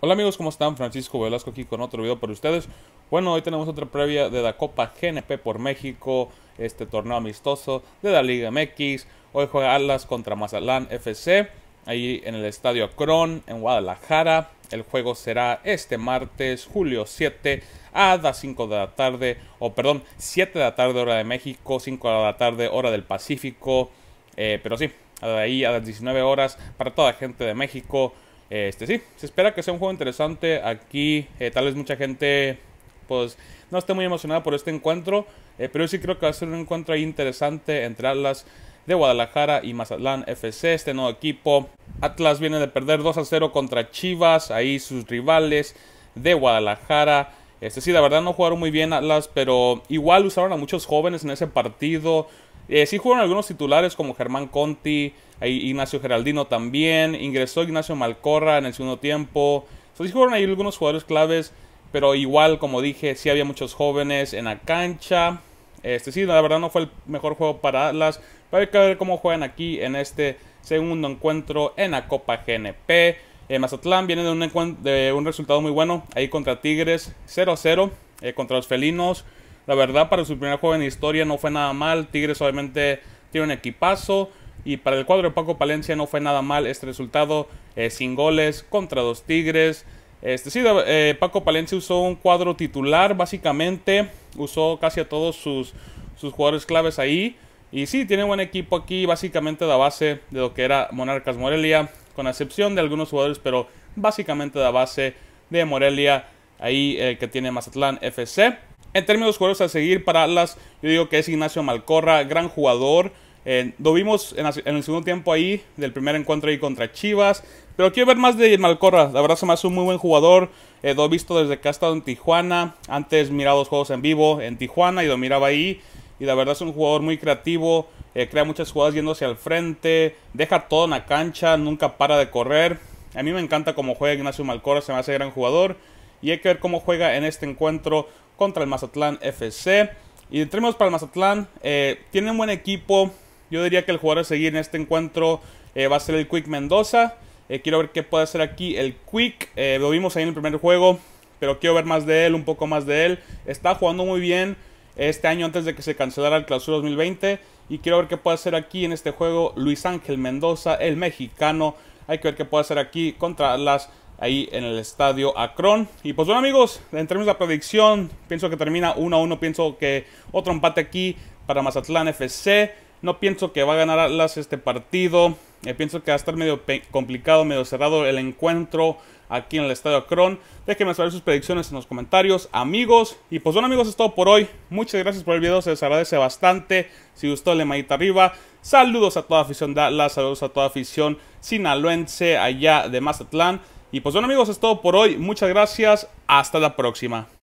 Hola amigos, ¿cómo están? Francisco Velasco aquí con otro video para ustedes. Bueno, hoy tenemos otra previa de la Copa GNP por México, este torneo amistoso de la Liga MX. Hoy juega Atlas contra Mazatlán FC, ahí en el Estadio Acron, en Guadalajara. El juego será este martes, julio 7, a las 5 de la tarde, o perdón, 7 de la tarde hora de México, 5 de la tarde hora del Pacífico. Eh, pero sí, ahí a las 19 horas para toda la gente de México. Este sí, se espera que sea un juego interesante. Aquí eh, tal vez mucha gente pues no esté muy emocionada por este encuentro, eh, pero sí creo que va a ser un encuentro interesante entre Atlas de Guadalajara y Mazatlán FC, este nuevo equipo. Atlas viene de perder 2 a 0 contra Chivas, ahí sus rivales de Guadalajara. Este sí, la verdad no jugaron muy bien Atlas, pero igual usaron a muchos jóvenes en ese partido. Eh, sí jugaron algunos titulares como Germán Conti, Ignacio Geraldino también, ingresó Ignacio Malcorra en el segundo tiempo. sí jugaron ahí algunos jugadores claves, pero igual, como dije, sí había muchos jóvenes en la cancha. Este sí, la verdad no fue el mejor juego para Atlas, pero hay que ver cómo juegan aquí en este segundo encuentro en la Copa GNP. Eh, Mazatlán viene de un, de un resultado muy bueno ahí contra Tigres 0-0 eh, contra los felinos. La verdad, para su primer juego en historia no fue nada mal. Tigres obviamente tiene un equipazo. Y para el cuadro de Paco Palencia no fue nada mal este resultado. Eh, sin goles contra dos Tigres. Este, sí, eh, Paco Palencia usó un cuadro titular básicamente. Usó casi a todos sus, jugadores claves ahí. Y sí, tiene buen equipo aquí, básicamente da base de lo que era Monarcas Morelia, con excepción de algunos jugadores, pero básicamente de base de Morelia, ahí eh, que tiene Mazatlán FC. En términos de jugadores a seguir para Atlas, yo digo que es Ignacio Malcorra, gran jugador. Eh, lo vimos en, el segundo tiempo ahí, del primer encuentro ahí contra Chivas. Pero quiero ver más de Malcorra. La verdad se me hace un muy buen jugador. Eh, lo he visto desde que ha estado en Tijuana. Antes miraba los juegos en vivo en Tijuana y lo miraba ahí. Y la verdad es un jugador muy creativo. Eh, crea muchas jugadas yendo hacia frente. Deja todo en la cancha. Nunca para de correr. A mí me encanta cómo juega Ignacio Malcorra. Se me hace gran jugador. Y hay que ver cómo juega en este encuentro contra el Mazatlán FC. Y entremos para el Mazatlán, eh, tiene un buen equipo. Yo diría que el jugador a seguir en este encuentro eh, va a ser el Quick Mendoza. Eh, quiero ver qué puede hacer aquí el Quick. lo vimos ahí en el primer juego, pero quiero ver más de él, un poco más de él. Está jugando muy bien este año antes de que se cancelara el Clausura 2020. Y quiero ver qué puede hacer aquí en este juego Luis Ángel Mendoza, el mexicano. Hay que ver qué puede hacer aquí contra las ahí en el estadio Akron. Y pues bueno amigos, en términos de predicción, pienso que termina 1 a 1, pienso que otro empate aquí para Mazatlán FC. No pienso que va a ganar Atlas este partido. Eh, pienso que va a estar medio complicado, medio cerrado el encuentro aquí en el Estadio Akron. Déjenme saber sus predicciones en los comentarios, amigos. Y pues bueno amigos, es todo por hoy. Muchas gracias por el video, se les agradece bastante. Si gustó, le manita arriba. Saludos a toda afición de Atlas, saludos a toda afición sinaloense allá de Mazatlán. Y pues bueno amigos, es todo por hoy. Muchas gracias. Hasta la próxima.